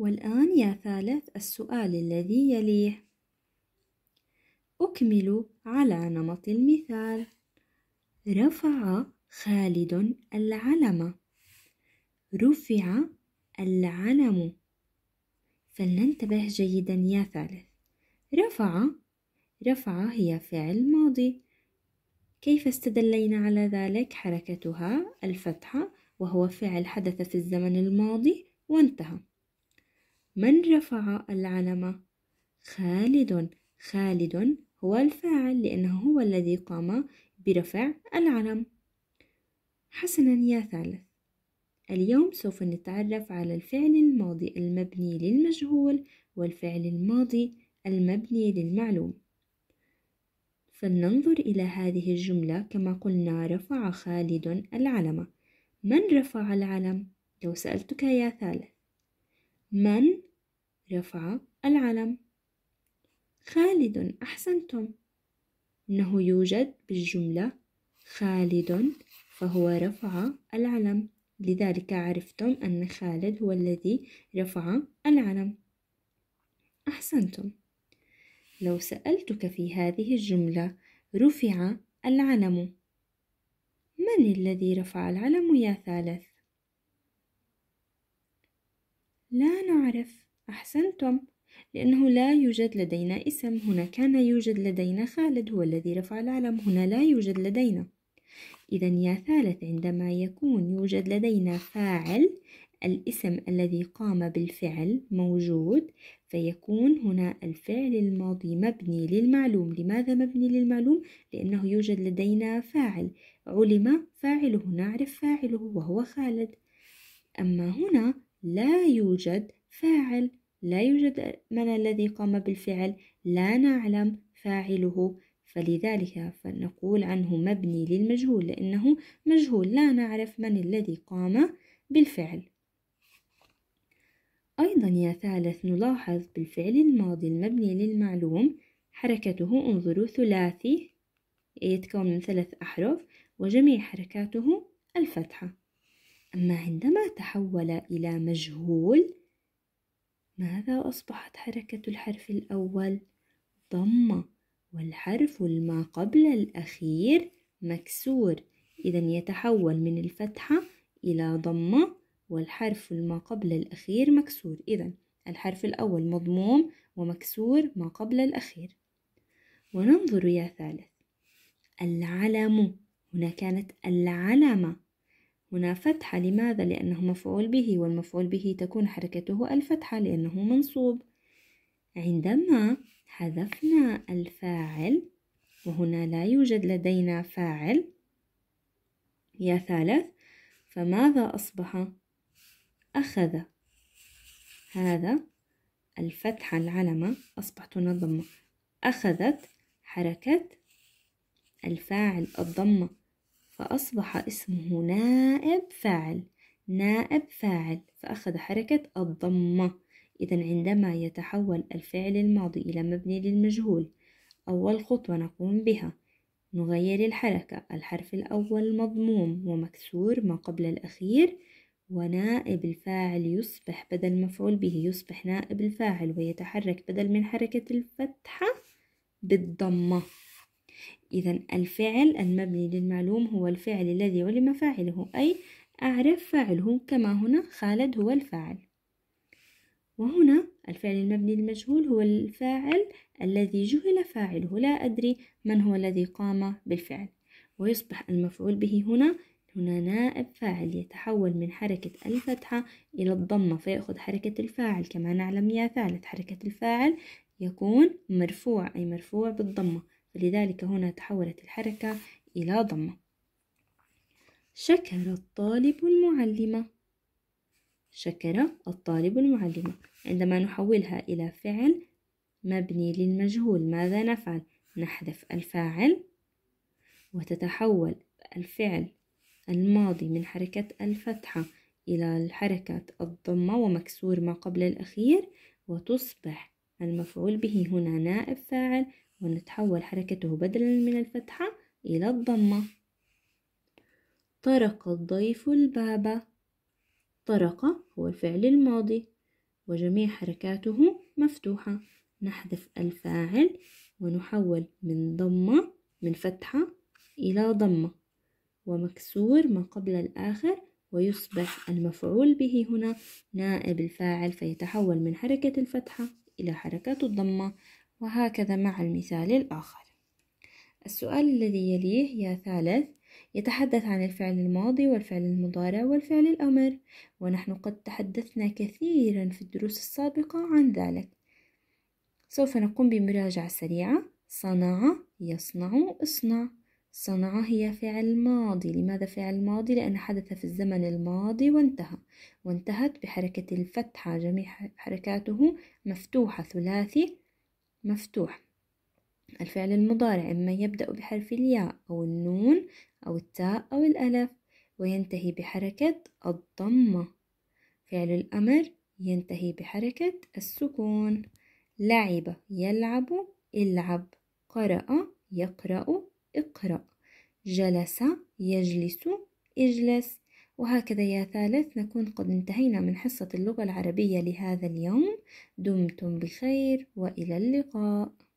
والآن يا ثالث السؤال الذي يليه أكمل على نمط المثال رفع خالد العلم رفع العلم فلننتبه جيدا يا ثالث رفع رفع هي فعل ماضي كيف استدلينا على ذلك حركتها الفتحة وهو فعل حدث في الزمن الماضي وانتهى من رفع العلم خالد خالد هو الفاعل لأنه هو الذي قام برفع العلم حسنا يا ثالث اليوم سوف نتعرف على الفعل الماضي المبني للمجهول والفعل الماضي المبني للمعلوم فلننظر إلى هذه الجملة كما قلنا رفع خالد العلم من رفع العلم؟ لو سألتك يا ثالث من رفع العلم خالد أحسنتم إنه يوجد بالجملة خالد فهو رفع العلم لذلك عرفتم أن خالد هو الذي رفع العلم أحسنتم لو سألتك في هذه الجملة رفع العلم من الذي رفع العلم يا ثالث لا نعرف أحسنتم لأنه لا يوجد لدينا اسم هنا كان يوجد لدينا خالد هو الذي رفع العلم هنا لا يوجد لدينا إذا يا ثالث عندما يكون يوجد لدينا فاعل الاسم الذي قام بالفعل موجود فيكون هنا الفعل الماضي مبني للمعلوم لماذا مبني للمعلوم لانه يوجد لدينا فاعل علم فاعله نعرف فاعله وهو خالد اما هنا لا يوجد فاعل لا يوجد من الذي قام بالفعل لا نعلم فاعله فلذلك فنقول عنه مبني للمجهول لأنه مجهول لا نعرف من الذي قام بالفعل أيضا يا ثالث نلاحظ بالفعل الماضي المبني للمعلوم حركته انظروا ثلاثي يتكون من ثلاث أحرف وجميع حركاته الفتحة أما عندما تحول إلى مجهول ماذا أصبحت حركة الحرف الأول؟ ضمة والحرف الما قبل الأخير مكسور إذا يتحول من الفتحة إلى ضمة والحرف الما قبل الأخير مكسور إذا الحرف الأول مضموم ومكسور ما قبل الأخير وننظر يا ثالث العلم هنا كانت العلمة هنا فتحة لماذا؟ لأنه مفعول به والمفعول به تكون حركته الفتحة لأنه منصوب عندما حذفنا الفاعل وهنا لا يوجد لدينا فاعل يا ثالث فماذا أصبح؟ أخذ هذا الفتحة العلمة أصبحت هنا ضمة أخذت حركة الفاعل الضمة فأصبح اسمه نائب فاعل نائب فاعل فأخذ حركة الضمة إذا عندما يتحول الفعل الماضي إلى مبني للمجهول أول خطوة نقوم بها نغير الحركة الحرف الأول مضموم ومكسور ما قبل الأخير ونائب الفاعل يصبح بدل مفعول به يصبح نائب الفاعل ويتحرك بدل من حركة الفتحة بالضمة إذا الفعل المبني للمعلوم هو الفعل الذي علم فاعله أي أعرف فاعله كما هنا خالد هو الفاعل وهنا الفعل المبني للمجهول هو الفاعل الذي جهل فاعله لا أدري من هو الذي قام بالفعل ويصبح المفعول به هنا هنا نائب فاعل يتحول من حركة الفتحة إلى الضمة فيأخذ حركة الفاعل كما نعلم يا ثالث حركة الفاعل يكون مرفوع أي مرفوع بالضمة لذلك هنا تحولت الحركة إلى ضمة شكر الطالب المعلمة شكر الطالب المعلمة عندما نحولها إلى فعل مبني للمجهول ماذا نفعل؟ نحذف الفاعل وتتحول الفعل الماضي من حركة الفتحة إلى حركة الضمة ومكسور ما قبل الأخير وتصبح المفعول به هنا نائب فاعل ونتحول حركته بدلا من الفتحة إلى الضمة طرق الضيف الباب طرق هو الفعل الماضي وجميع حركاته مفتوحة نحذف الفاعل ونحول من ضمة من فتحة إلى ضمة ومكسور ما قبل الآخر ويصبح المفعول به هنا نائب الفاعل فيتحول من حركة الفتحة إلى حركة الضمة وهكذا مع المثال الآخر السؤال الذي يليه يا ثالث يتحدث عن الفعل الماضي والفعل المضارع والفعل الأمر ونحن قد تحدثنا كثيرا في الدروس السابقة عن ذلك سوف نقوم بمراجعة سريعة صنع يصنع اصنع صنع هي فعل ماضي لماذا فعل ماضي لأن حدث في الزمن الماضي وانتهى وانتهت بحركة الفتحة جميع حركاته مفتوحة ثلاثي مفتوح الفعل المضارع إما يبدأ بحرف الياء أو النون أو التاء أو الألف وينتهي بحركة الضمة فعل الأمر ينتهي بحركة السكون لعب يلعب العب قرأ يقرأ اقرأ جلس يجلس اجلس وهكذا يا ثالث نكون قد انتهينا من حصة اللغة العربية لهذا اليوم دمتم بخير وإلى اللقاء